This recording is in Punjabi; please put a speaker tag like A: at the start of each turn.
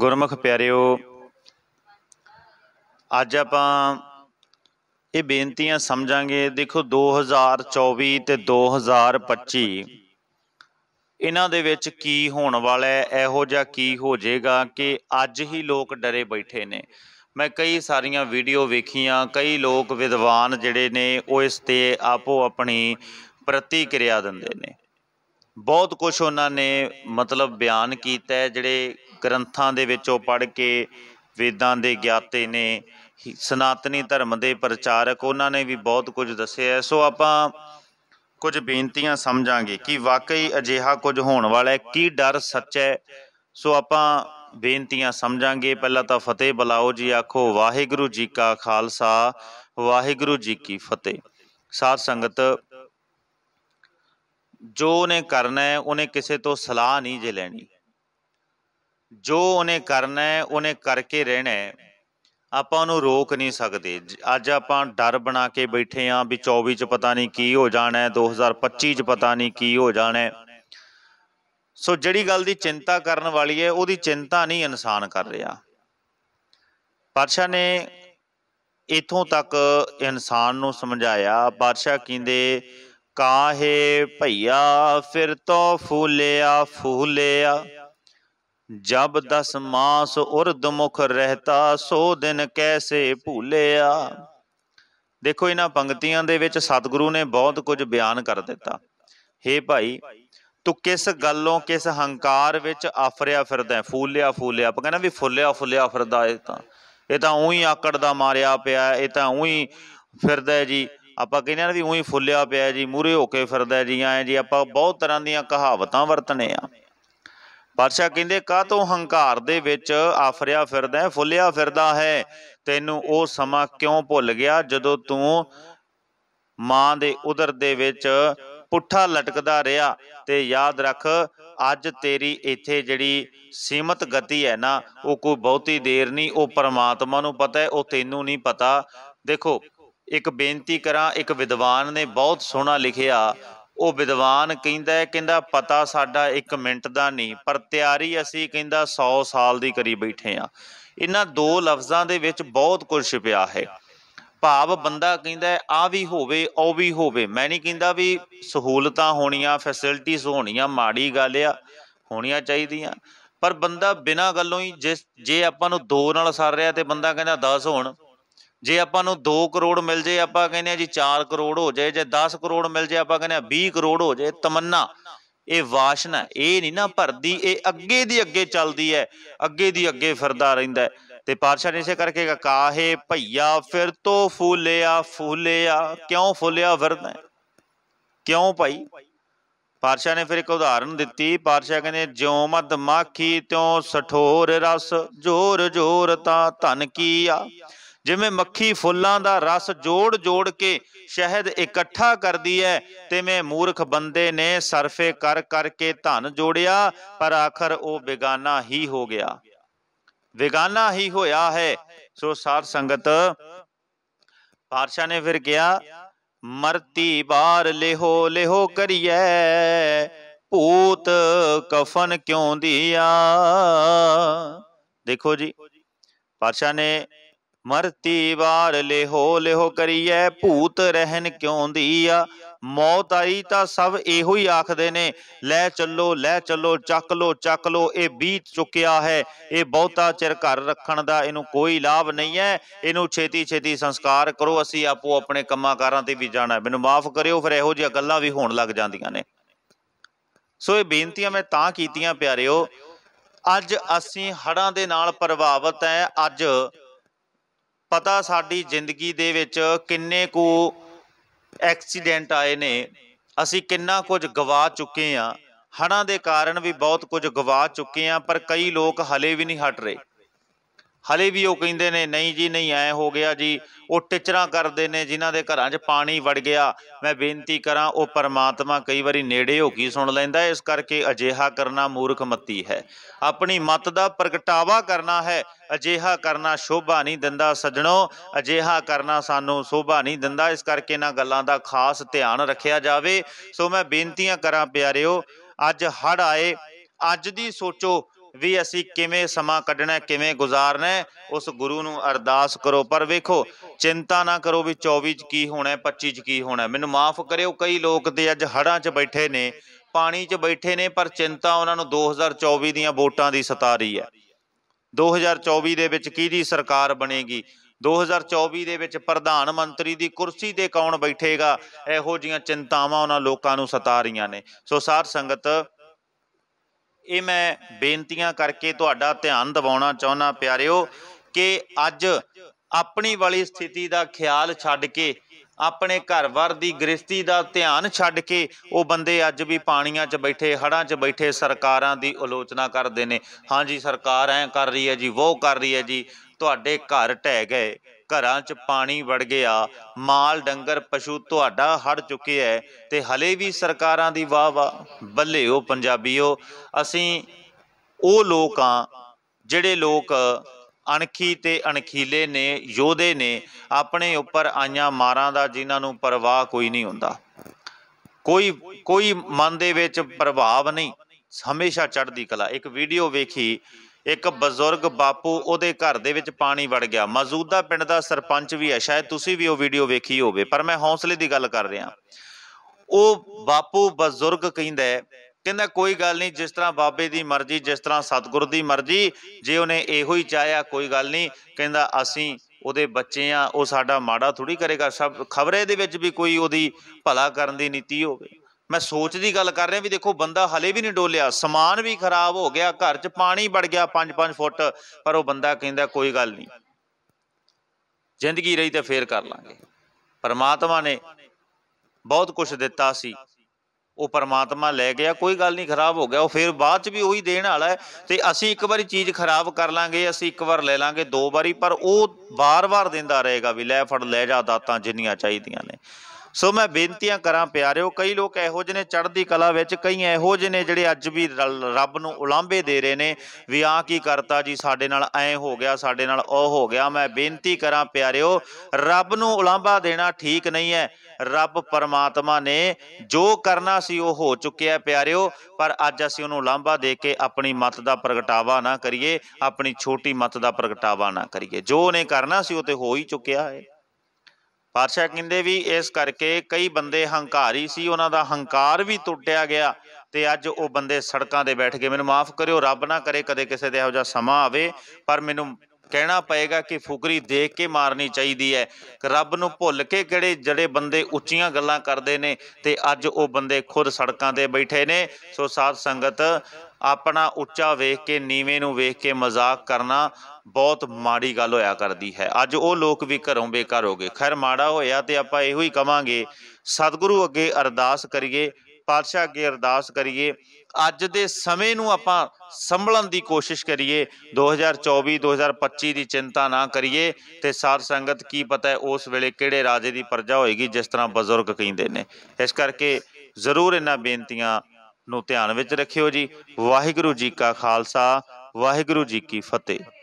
A: ਗੁਰਮੁਖ ਪਿਆਰਿਓ ਅੱਜ ਆਪਾਂ ਇਹ ਬੇਨਤੀਆਂ ਸਮਝਾਂਗੇ ਦੇਖੋ 2024 ਤੇ 2025 ਇਹਨਾਂ ਦੇ ਵਿੱਚ ਕੀ ਹੋਣ ਵਾਲਾ ਹੈ ਇਹੋ ਜਿਹਾ ਕੀ ਹੋ ਜਾਏਗਾ ਕਿ ਅੱਜ ਹੀ ਲੋਕ ਡਰੇ ਬੈਠੇ ਨੇ ਮੈਂ ਕਈ ਸਾਰੀਆਂ ਵੀਡੀਓ ਵੇਖੀਆਂ ਕਈ ਲੋਕ ਵਿਦਵਾਨ ਜਿਹੜੇ ਨੇ ਉਹ ਇਸ ਤੇ ਆਪੋ ਆਪਣੀ ਪ੍ਰਤੀਕਿਰਿਆ ਦਿੰਦੇ ਨੇ ਬਹੁਤ ਕੁਝ ਉਹਨਾਂ ਨੇ ਮਤਲਬ ਬਿਆਨ ਕੀਤਾ ਹੈ ਜਿਹੜੇ ਗ੍ਰੰਥਾਂ ਦੇ ਵਿੱਚੋਂ ਪੜ੍ਹ ਕੇ ਵੇਦਾਂ ਦੇ ਗਿਆਤੇ ਨੇ ਸਨਾਤਨੀ ਧਰਮ ਦੇ ਪ੍ਰਚਾਰਕ ਉਹਨਾਂ ਨੇ ਵੀ ਬਹੁਤ ਕੁਝ ਦੱਸਿਆ ਸੋ ਆਪਾਂ ਕੁਝ ਬੇਨਤੀਆਂ ਸਮਝਾਂਗੇ ਕਿ ਵਾਕਈ ਅਜਿਹਾ ਕੁਝ ਹੋਣ ਵਾਲਾ ਹੈ ਕੀ ਡਰ ਸੱਚ ਹੈ ਸੋ ਆਪਾਂ ਬੇਨਤੀਆਂ ਸਮਝਾਂਗੇ ਪਹਿਲਾਂ ਤਾਂ ਫਤਿਹ ਬਲਾਓ ਜੀ ਆਖੋ ਵਾਹਿਗੁਰੂ ਜੀ ਕਾ ਖਾਲਸਾ ਵਾਹਿਗੁਰੂ ਜੀ ਕੀ ਫਤਿਹ ਸਾਧ ਸੰਗਤ ਜੋ ਨੇ ਕਰਨਾ ਹੈ ਉਹਨੇ ਕਿਸੇ ਤੋਂ ਸਲਾਹ ਨਹੀਂ ਜੇ ਲੈਣੀ ਜੋ ਉਹਨੇ ਕਰਨਾ ਹੈ ਉਹਨੇ ਕਰਕੇ ਰਹਿਣਾ ਹੈ ਆਪਾਂ ਉਹਨੂੰ ਰੋਕ ਨਹੀਂ ਸਕਦੇ ਅੱਜ ਆਪਾਂ ਡਰ ਬਣਾ ਕੇ ਬੈਠੇ ਆਂ ਵੀ 24 ਚ ਪਤਾ ਨਹੀਂ ਕੀ ਹੋ ਜਾਣਾ ਹੈ 2025 ਚ ਪਤਾ ਨਹੀਂ ਕੀ ਹੋ ਜਾਣਾ ਹੈ ਸੋ ਜਿਹੜੀ ਗੱਲ ਦੀ ਚਿੰਤਾ ਕਰਨ ਵਾਲੀ ਹੈ ਉਹਦੀ ਚਿੰਤਾ ਨਹੀਂ ਇਨਸਾਨ ਕਰ ਰਿਹਾ ਪਾਤਸ਼ਾਹ ਨੇ ਇਥੋਂ ਤੱਕ ਇਨਸਾਨ ਨੂੰ ਸਮਝਾਇਆ ਪਾਤਸ਼ਾਹ ਕਹਿੰਦੇ ਕਾਹੇ ਭਈਆ ਫਿਰ ਤੋ ਫੂਲਿਆ ਫੂਲਿਆ ਜਬ ਦਸ ਮਾਸ ਉਰਦ ਮੁਖ ਰਹਤਾ ਸੋ ਦਿਨ ਕੈਸੇ ਭੂਲਿਆ ਦੇਖੋ ਇਹਨਾਂ ਪੰਕਤੀਆਂ ਦੇ ਵਿੱਚ ਸਤਿਗੁਰੂ ਨੇ ਬਹੁਤ ਕੁਝ ਬਿਆਨ ਕਰ ਦਿੱਤਾ हे ਭਾਈ ਤੂੰ ਕਿਸ ਗੱਲੋਂ ਕਿਸ ਹੰਕਾਰ ਵਿੱਚ ਆਫਰਿਆ ਫਿਰਦਾ ਫੂਲਿਆ ਫੂਲਿਆ ਆਪਾਂ ਕਹਿੰਦਾ ਵੀ ਫੁੱਲਿਆ ਫੁੱਲਿਆ ਫਿਰਦਾ ਇਹ ਤਾਂ ਇਹ ਤਾਂ ਉਹੀ ਆਕੜ ਦਾ ਮਾਰਿਆ ਪਿਆ ਇਹ ਤਾਂ ਉਹੀ ਫਿਰਦਾ ਜੀ ਆਪਾਂ ਕਹਿੰਦੇ ਆ ਵੀ ਉਹੀ ਫੁੱਲਿਆ ਪਿਆ ਜੀ ਮੂਰੇ ਹੋ ਕੇ ਫਿਰਦਾ ਜੀ ਆਏ ਜੀ ਆਪਾਂ ਬਹੁਤ ਤਰ੍ਹਾਂ ਦੀਆਂ ਕਹਾਵਤਾਂ ਵਰਤਨੇ ਆ ਪਾਤਸ਼ਾਹ ਕਹਿੰਦੇ ਕਾ ਤੋਂ ਹੰਕਾਰ ਦੇ ਵਿੱਚ ਆਫਰਿਆ ਫਿਰਦਾ ਹੈ ਫੁੱਲਿਆ ਫਿਰਦਾ ਹੈ ਤੈਨੂੰ ਉਹ ਸਮਾਂ ਕਿਉਂ ਭੁੱਲ ਗਿਆ ਜਦੋਂ ਤੂੰ ਮਾਂ ਦੇ ਉਦਰ ਦੇ ਵਿੱਚ ਪੁੱਠਾ ਲਟਕਦਾ ਰਿਹਾ ਤੇ ਯਾਦ ਰੱਖ ਅੱਜ ਤੇਰੀ ਇੱਥੇ ਜਿਹੜੀ ਸੀਮਤ ਗਤੀ ਹੈ ਨਾ ਉਹ ਕੋਈ ਬਹੁਤੀ ਦੇਰ ਨਹੀਂ ਉਹ ਪਰਮਾਤਮਾ ਨੂੰ ਪਤਾ ਹੈ ਉਹ ਤੈਨੂੰ ਨਹੀਂ ਪਤਾ ਦੇਖੋ ਇੱਕ ਬੇਨਤੀ ਕਰਾਂ ਇੱਕ ਵਿਦਵਾਨ ਨੇ ਬਹੁਤ ਸੋਹਣਾ ਲਿਖਿਆ ਉਹ ਵਿਦਵਾਨ ਕਹਿੰਦਾ ਕਹਿੰਦਾ ਪਤਾ ਸਾਡਾ 1 ਮਿੰਟ ਦਾ ਨਹੀਂ ਪਰ ਤਿਆਰੀ ਅਸੀਂ ਕਹਿੰਦਾ 100 ਸਾਲ ਦੀ ਕਰੀ ਬੈਠੇ ਆ ਇਹਨਾਂ ਦੋ ਲਫ਼ਜ਼ਾਂ ਦੇ ਵਿੱਚ ਬਹੁਤ ਕੁਝ ਛਿਪਿਆ ਹੈ ਭਾਵ ਬੰਦਾ ਕਹਿੰਦਾ ਆ ਵੀ ਹੋਵੇ ਉਹ ਵੀ ਹੋਵੇ ਮੈਂ ਨਹੀਂ ਕਹਿੰਦਾ ਵੀ ਸਹੂਲਤਾਂ ਹੋਣੀਆਂ ਫੈਸਿਲਿਟੀਆਂ ਹੋਣੀਆਂ ਮਾੜੀ ਗੱਲ ਆ ਹੋਣੀਆਂ ਚਾਹੀਦੀਆਂ ਪਰ ਬੰਦਾ ਬਿਨਾਂ ਗੱਲੋਂ ਹੀ ਜੇ ਆਪਾਂ ਨੂੰ ਦੋ ਨਾਲ ਸਰ ਰਿਹਾ ਤੇ ਬੰਦਾ ਕਹਿੰਦਾ 10 ਹੋਣ ਜੇ ਆਪਾਂ ਨੂੰ 2 ਕਰੋੜ ਮਿਲ ਜੇ ਆਪਾਂ ਕਹਿੰਦੇ ਆ ਜੀ 4 ਕਰੋੜ ਹੋ ਜਾਏ ਜੇ 10 ਕਰੋੜ ਮਿਲ ਜੇ ਆਪਾਂ ਕਹਿੰਦੇ ਆ 20 ਕਰੋੜ ਹੋ ਜਾਏ ਤਮੰਨਾ ਇਹ ਵਾਸ਼ਨਾ ਇਹ ਨਹੀਂ ਨਾ ਭਰਦੀ ਇਹ ਅੱਗੇ ਦੀ ਅੱਗੇ ਚੱਲਦੀ ਹੈ ਅੱਗੇ ਦੀ ਅੱਗੇ ਫਿਰਦਾ ਰਹਿੰਦਾ ਤੇ ਪਾਤਸ਼ਾਹ ਨੇ ਇਸੇ ਕਰਕੇ ਕਾਹੇ ਭਈਆ ਫਿਰ ਤੋਂ ਫੂਲਿਆ ਫੂਲਿਆ ਕਿਉਂ ਫੁੱਲਿਆ ਫਿਰਦਾ ਕਿਉਂ ਭਾਈ ਪਾਤਸ਼ਾਹ ਨੇ ਫਿਰ ਇੱਕ ਉਦਾਹਰਨ ਦਿੱਤੀ ਪਾਤਸ਼ਾਹ ਕਹਿੰਦੇ ਜਿਉ ਮਦ ਮਾਖੀ ਤਿਉ ਸਠੋਰ ਰਸ ਜੋਰ ਜੋਰ ਤਾਂ ਧਨ ਕੀਆ ਜਿਵੇਂ ਮੱਖੀ ਫੁੱਲਾਂ ਦਾ ਰਸ ਜੋੜ ਜੋੜ ਕੇ ਸ਼ਹਿਦ ਇਕੱਠਾ ਕਰਦੀ ਹੈ ਤਿਵੇਂ ਮੂਰਖ ਬੰਦੇ ਨੇ ਸਰਫੇ ਕਰ ਕਰਕੇ ਧਨ ਜੋੜਿਆ ਪਰ ਆਖਰ ਉਹ ਬੇਗਾਨਾ ਹੀ ਹੋ ਗਿਆ ਬੇਗਾਨਾ ਹੀ ਹੋਇਆ ਹੈ ਸੋ ਸਾਧ ਸੰਗਤ ਪਾਤਸ਼ਾਹ ਨੇ ਫਿਰ ਕਿਹਾ ਮਰਤੀ ਬਾਰ ਲਿਹੋ ਲਿਹੋ ਕਰੀਐ ਭੂਤ ਕਫਨ ਕਿਉਂ ਦੀਆ ਦੇਖੋ ਜੀ ਪਾਤਸ਼ਾਹ ਨੇ ਮਰਤੀ ਵਾਰ ਲਿਹੋ ਲਿਹੋ ਕਰੀਐ ਭੂਤ ਰਹਿਣ ਕਿਉਂ ਦੀਆ ਮੌਤ ਆਈ ਤਾਂ ਸਭ ਇਹੋ ਹੀ ਆਖਦੇ ਨੇ ਲੈ ਚੱਲੋ ਲੈ ਚੱਲੋ ਚੱਕ ਲੋ ਚੱਕ ਲੋ ਇਹ ਬੀਤ ਚੁੱਕਿਆ ਹੈ ਇਹ ਬਹੁਤਾ ਚਿਰ ਘਰ ਰੱਖਣ ਦਾ ਇਹਨੂੰ ਕੋਈ ਲਾਭ ਨਹੀਂ ਹੈ ਇਹਨੂੰ ਛੇਤੀ ਛੇਤੀ ਸੰਸਕਾਰ ਕਰੋ ਅਸੀਂ ਆਪੋ ਆਪਣੇ ਕੰਮਾਂ ਕਾਰਾਂ ਤੇ ਵੀ ਜਾਣਾ ਮੈਨੂੰ ਮਾਫ ਕਰਿਓ ਫਿਰ ਇਹੋ ਜਿਹੀਆਂ ਗੱਲਾਂ ਵੀ ਹੋਣ ਲੱਗ ਜਾਂਦੀਆਂ ਨੇ ਸੋ ਇਹ ਬੇਨਤੀਆਂ ਮੈਂ ਤਾਂ ਕੀਤੀਆਂ ਪਿਆਰਿਓ ਅੱਜ ਅਸੀਂ ਹੜਾਂ ਦੇ ਨਾਲ ਪ੍ਰਭਾਵਿਤ ਹੈ ਅੱਜ ਪਤਾ ਸਾਡੀ ਜ਼ਿੰਦਗੀ ਦੇ ਵਿੱਚ ਕਿੰਨੇ ਕੁ ਐਕਸੀਡੈਂਟ ਆਏ ਨੇ ਅਸੀਂ ਕਿੰਨਾ ਕੁਝ ਗਵਾ ਚੁੱਕੇ ਆ ਹੜਾਂ ਦੇ ਕਾਰਨ ਵੀ ਬਹੁਤ ਕੁਝ ਗਵਾ ਚੁੱਕੇ ਆ ਪਰ ਕਈ ਲੋਕ ਹਲੇ ਵੀ ਨਹੀਂ ਹਟ ਰਹੇ ਹਲੇ ਵੀ ਉਹ ਕਹਿੰਦੇ ਨੇ ਨਹੀਂ ਜੀ ਨਹੀਂ ਐ ਹੋ ਗਿਆ ਜੀ ਉਹ ਟਿਚਰਾਂ ਕਰਦੇ ਨੇ ਜਿਨ੍ਹਾਂ ਦੇ ਘਰਾਂ 'ਚ ਪਾਣੀ ਵੜ ਗਿਆ ਮੈਂ ਬੇਨਤੀ ਕਰਾਂ ਉਹ ਪਰਮਾਤਮਾ ਕਈ ਵਾਰੀ ਨੇੜੇ ਹੋ ਕੇ ਸੁਣ ਲੈਂਦਾ ਇਸ ਕਰਕੇ ਅਜੇਹਾ ਕਰਨਾ ਮੂਰਖ ਮੱਤੀ ਹੈ ਆਪਣੀ ਮਤ ਦਾ ਪ੍ਰਗਟਾਵਾ ਕਰਨਾ ਹੈ ਅਜੇਹਾ ਕਰਨਾ ਸ਼ੋਭਾ ਨਹੀਂ ਦਿੰਦਾ ਸੱਜਣੋ ਅਜੇਹਾ ਕਰਨਾ ਸਾਨੂੰ ਸ਼ੋਭਾ ਨਹੀਂ ਦਿੰਦਾ ਇਸ ਕਰਕੇ ਇਹਨਾਂ ਗੱਲਾਂ ਦਾ ਖਾਸ ਧਿਆਨ ਰੱਖਿਆ ਜਾਵੇ ਸੋ ਮੈਂ ਬੇਨਤੀਆਂ ਕਰਾਂ ਪਿਆਰਿਓ ਅੱਜ ਹੜ ਆਏ ਅੱਜ ਦੀ ਸੋਚੋ ਵੀ ਅਸੀਂ ਕਿਵੇਂ ਸਮਾਂ ਕੱਢਣਾ ਕਿਵੇਂ ਗੁਜ਼ਾਰਨਾ ਉਸ ਗੁਰੂ ਨੂੰ ਅਰਦਾਸ ਕਰੋ ਪਰ ਵੇਖੋ ਚਿੰਤਾ ਨਾ ਕਰੋ ਵੀ 24 ਚ ਕੀ ਹੋਣਾ 25 ਚ ਕੀ ਹੋਣਾ ਮੈਨੂੰ ਮਾਫ ਕਰਿਓ ਕਈ ਲੋਕ ਤੇ ਅੱਜ ਹੜਾਂ 'ਚ ਬੈਠੇ ਨੇ ਪਾਣੀ 'ਚ ਬੈਠੇ ਨੇ ਪਰ ਚਿੰਤਾ ਉਹਨਾਂ ਨੂੰ 2024 ਦੀਆਂ ਵੋਟਾਂ ਦੀ ਸਤਾ ਰਹੀ ਹੈ 2024 ਦੇ ਵਿੱਚ ਕਿਹਦੀ ਸਰਕਾਰ ਬਣੇਗੀ 2024 ਦੇ ਵਿੱਚ ਪ੍ਰਧਾਨ ਮੰਤਰੀ ਦੀ ਕੁਰਸੀ ਤੇ ਕੌਣ ਬੈਠੇਗਾ ਇਹੋ ਜੀਆਂ ਚਿੰਤਾਵਾਂ ਉਹਨਾਂ ਲੋਕਾਂ ਨੂੰ ਸਤਾ ਰਹੀਆਂ ਨੇ ਸੋ ਸਾਧ ਸੰਗਤ ਇਹ ਮੈਂ ਬੇਨਤੀਆਂ ਕਰਕੇ ਤੁਹਾਡਾ ਧਿਆਨ ਦਿਵਾਉਣਾ ਚਾਹੁੰਦਾ ਪਿਆਰਿਓ ਕਿ ਅੱਜ ਆਪਣੀ ਵਾਲੀ ਸਥਿਤੀ ਦਾ ਖਿਆਲ ਛੱਡ ਕੇ ਆਪਣੇ ਘਰ-ਵਾਰ ਦੀ ਗ੍ਰਸਤੀ ਦਾ ਧਿਆਨ ਛੱਡ ਕੇ ਉਹ ਬੰਦੇ ਅੱਜ ਵੀ ਪਾਣੀਆਂ 'ਚ ਬੈਠੇ ਹੜਾਂ 'ਚ ਬੈਠੇ ਸਰਕਾਰਾਂ ਦੀ ਆਲੋਚਨਾ ਕਰਦੇ ਨੇ ਹਾਂਜੀ ਸਰਕਾਰ ਐ ਕਰ ਰਹੀ ਹੈ ਜੀ ਉਹ ਕਰ ਰਹੀ ਹੈ ਜੀ ਤੁਹਾਡੇ ਘਰ ਢਹਿ ਗਏ ਘਰਾਂ 'ਚ ਪਾਣੀ ਵੜ ਗਿਆ ਮਾਲ ਡੰਗਰ ਪਸ਼ੂ ਤੁਹਾਡਾ ਹੜ ਚੁੱਕੇ ਐ ਤੇ ਹਲੇ ਵੀ ਸਰਕਾਰਾਂ ਦੀ ਵਾਹ ਵਾਹ ਬੱਲੇ ਉਹ ਪੰਜਾਬੀਓ ਅਸੀਂ ਉਹ ਲੋਕ ਆ ਜਿਹੜੇ ਲੋਕ ਅਣਖੀ ਤੇ ਅਣਖੀਲੇ ਨੇ ਯੋਧੇ ਨੇ ਆਪਣੇ ਉੱਪਰ ਆਈਆਂ ਮਾਰਾਂ ਦਾ ਜਿਨ੍ਹਾਂ ਨੂੰ ਪਰਵਾਹ ਕੋਈ ਨਹੀਂ ਹੁੰਦਾ ਕੋਈ ਕੋਈ ਮਨ ਦੇ ਵਿੱਚ ਪ੍ਰਭਾਵ ਨਹੀਂ ਹਮੇਸ਼ਾ ਚੜ੍ਹਦੀ ਕਲਾ ਇੱਕ ਵੀਡੀਓ ਵੇਖੀ ਇੱਕ ਬਜ਼ੁਰਗ ਬਾਪੂ ਉਹਦੇ ਘਰ ਦੇ ਵਿੱਚ ਪਾਣੀ ਵੜ ਗਿਆ ਮੌਜੂਦਾ ਪਿੰਡ ਦਾ ਸਰਪੰਚ ਵੀ ਹੈ ਸ਼ਾਇਦ ਤੁਸੀਂ ਵੀ ਉਹ ਵੀਡੀਓ ਵੇਖੀ ਹੋਵੇ ਪਰ ਮੈਂ ਹੌਸਲੇ ਦੀ ਗੱਲ ਕਰ ਰਿਹਾ ਉਹ ਬਾਪੂ ਬਜ਼ੁਰਗ ਕਹਿੰਦਾ ਕਹਿੰਦਾ ਕੋਈ ਗੱਲ ਨਹੀਂ ਜਿਸ ਤਰ੍ਹਾਂ ਬਾਬੇ ਦੀ ਮਰਜ਼ੀ ਜਿਸ ਤਰ੍ਹਾਂ ਸਤਿਗੁਰ ਦੀ ਮਰਜ਼ੀ ਜੇ ਉਹਨੇ ਇਹੋ ਹੀ ਚਾਹਿਆ ਕੋਈ ਗੱਲ ਨਹੀਂ ਕਹਿੰਦਾ ਅਸੀਂ ਉਹਦੇ ਬੱਚੇ ਆ ਉਹ ਸਾਡਾ ਮਾੜਾ ਥੋੜੀ ਕਰੇਗਾ ਸਭ ਖਬਰੇ ਦੇ ਵਿੱਚ ਵੀ ਕੋਈ ਉਹਦੀ ਭਲਾ ਕਰਨ ਦੀ ਨੀਤੀ ਹੋਵੇ ਮੈਂ ਸੋਚ ਦੀ ਗੱਲ ਕਰ ਰਿਹਾ ਵੀ ਦੇਖੋ ਬੰਦਾ ਹਲੇ ਵੀ ਨਹੀਂ ਡੋਲਿਆ ਸਮਾਨ ਵੀ ਖਰਾਬ ਹੋ ਗਿਆ ਘਰ 'ਚ ਪਾਣੀ ਵੜ ਗਿਆ 5-5 ਫੁੱਟ ਪਰ ਉਹ ਬੰਦਾ ਕਹਿੰਦਾ ਕੋਈ ਗੱਲ ਨਹੀਂ ਜ਼ਿੰਦਗੀ ਰਹੀ ਤਾਂ ਫੇਰ ਕਰ ਲਾਂਗੇ ਪਰਮਾਤਮਾ ਨੇ ਬਹੁਤ ਕੁਝ ਦਿੱਤਾ ਸੀ ਉਹ ਪਰਮਾਤਮਾ ਲੈ ਗਿਆ ਕੋਈ ਗੱਲ ਨਹੀਂ ਖਰਾਬ ਹੋ ਗਿਆ ਉਹ ਫਿਰ ਬਾਅਦ ਚ ਵੀ ਉਹੀ ਦੇਣ ਵਾਲਾ ਹੈ ਤੇ ਅਸੀਂ ਇੱਕ ਵਾਰੀ ਚੀਜ਼ ਖਰਾਬ ਕਰ ਲਾਂਗੇ ਅਸੀਂ ਇੱਕ ਵਾਰ ਲੈ ਲਾਂਗੇ ਦੋ ਵਾਰੀ ਪਰ ਉਹ ਵਾਰ-ਵਾਰ ਦਿੰਦਾ ਰਹੇਗਾ ਵੀ ਲੈ ਫੜ ਲੈ ਜਾ ਦਾਤਾਂ ਜਿੰਨੀਆਂ ਚਾਹੀਦੀਆਂ ਨੇ ਸੋ ਮੈਂ ਬੇਨਤੀਆਂ ਕਰਾਂ ਪਿਆਰਿਓ ਕਈ ਲੋਕ ਇਹੋ ਜਿਹੇ ਨੇ ਚੜ੍ਹਦੀ ਕਲਾ ਵਿੱਚ ਕਈ ਇਹੋ ਜਿਹੇ ਨੇ ਜਿਹੜੇ ਅੱਜ ਵੀ ਰੱਬ ਨੂੰ ਉਲਾਂਭੇ ਦੇ ਰਹੇ ਨੇ ਵੀ ਆ ਕੀ ਕਰਤਾ ਜੀ ਸਾਡੇ ਨਾਲ ਐ ਹੋ ਗਿਆ ਸਾਡੇ ਨਾਲ ਉਹ ਹੋ ਗਿਆ ਮੈਂ ਬੇਨਤੀ ਕਰਾਂ ਪਿਆਰਿਓ ਰੱਬ ਨੂੰ ਉਲਾਂਭਾ ਦੇਣਾ ਠੀਕ ਨਹੀਂ ਹੈ ਰੱਬ ਪਰਮਾਤਮਾ ਨੇ ਜੋ ਕਰਨਾ ਸੀ ਉਹ ਹੋ ਚੁੱਕਿਆ ਪਿਆਰਿਓ ਪਰ ਅੱਜ ਅਸੀਂ ਉਹਨੂੰ ਲਾਂਭਾ ਦੇ ਕੇ ਆਪਣੀ ਮਤ ਦਾ ਪ੍ਰਗਟਾਵਾ ਨਾ ਕਰੀਏ ਆਪਣੀ ਛੋਟੀ ਮਤ ਦਾ ਪ੍ਰਗਟਾਵਾ ਨਾ ਕਰੀਏ ਜੋ ਨੇ ਕਰਨਾ ਸੀ ਉਹ ਤੇ ਹੋ ਹੀ ਚੁੱਕਿਆ ਹੈ ਪਾਤਸ਼ਾਹ ਕਹਿੰਦੇ ਵੀ ਇਸ ਕਰਕੇ ਕਈ ਬੰਦੇ ਹੰਕਾਰੀ ਸੀ ਉਹਨਾਂ ਦਾ ਹੰਕਾਰ ਵੀ ਟੁੱਟਿਆ ਗਿਆ ਤੇ ਅੱਜ ਉਹ ਬੰਦੇ ਸੜਕਾਂ ਤੇ ਬੈਠ ਗਏ ਮੈਨੂੰ ਮਾਫ ਕਰਿਓ ਰੱਬ ਨਾ ਕਰੇ ਕਦੇ ਕਿਸੇ ਦੇ ਇਹੋ ਜਿਹਾ ਸਮਾਂ ਆਵੇ ਪਰ ਮੈਨੂੰ ਕਹਿਣਾ ਪਏਗਾ ਕਿ ਫੁਕਰੀ ਦੇਖ ਕੇ ਮਾਰਨੀ ਚਾਹੀਦੀ ਹੈ ਰੱਬ ਨੂੰ ਭੁੱਲ ਕੇ ਕਿਹੜੇ ਜਿਹੜੇ ਬੰਦੇ ਉੱਚੀਆਂ ਗੱਲਾਂ ਕਰਦੇ ਨੇ ਤੇ ਅੱਜ ਉਹ ਬੰਦੇ ਖੁਦ ਸੜਕਾਂ ਤੇ ਬੈਠੇ ਨੇ ਸੋ ਸਾਧ ਸੰਗਤ ਆਪਣਾ ਉੱਚਾ ਵੇਖ ਕੇ ਨੀਵੇਂ ਨੂੰ ਵੇਖ ਕੇ ਮਜ਼ਾਕ ਕਰਨਾ ਬਹੁਤ ਮਾੜੀ ਗੱਲ ਹੋਇਆ ਕਰਦੀ ਹੈ ਅੱਜ ਉਹ ਲੋਕ ਵੀ ਘਰੋਂ ਬੇਕਾਰ ਹੋ ਗਏ ਖੈਰ ਮਾੜਾ ਹੋਇਆ ਤੇ ਆਪਾਂ ਇਹੋ ਹੀ ਕਵਾਂਗੇ ਸਤਿਗੁਰੂ ਅੱਗੇ ਅਰਦਾਸ ਕਰੀਏ ਪਾਤਸ਼ਾਹ ਅੱਗੇ ਅਰਦਾਸ ਕਰੀਏ ਅੱਜ ਦੇ ਸਮੇਂ ਨੂੰ ਆਪਾਂ ਸੰਭਲਣ ਦੀ ਕੋਸ਼ਿਸ਼ ਕਰੀਏ 2024 2025 ਦੀ ਚਿੰਤਾ ਨਾ ਕਰੀਏ ਤੇ ਸਾਧ ਸੰਗਤ ਕੀ ਪਤਾ ਹੈ ਉਸ ਵੇਲੇ ਕਿਹੜੇ ਰਾਜੇ ਦੀ ਪਰਜਾ ਹੋਏਗੀ ਜਿਸ ਤਰ੍ਹਾਂ ਬਜ਼ੁਰਗ ਕਹਿੰਦੇ ਨੇ ਇਸ ਕਰਕੇ ਜ਼ਰੂਰ ਇਹਨਾਂ ਬੇਨਤੀਆਂ ਨੂੰ ਧਿਆਨ ਵਿੱਚ ਰੱਖਿਓ ਜੀ ਵਾਹਿਗੁਰੂ ਜੀ ਕਾ ਖਾਲਸਾ ਵਾਹਿਗੁਰੂ ਜੀ ਕੀ ਫਤਿਹ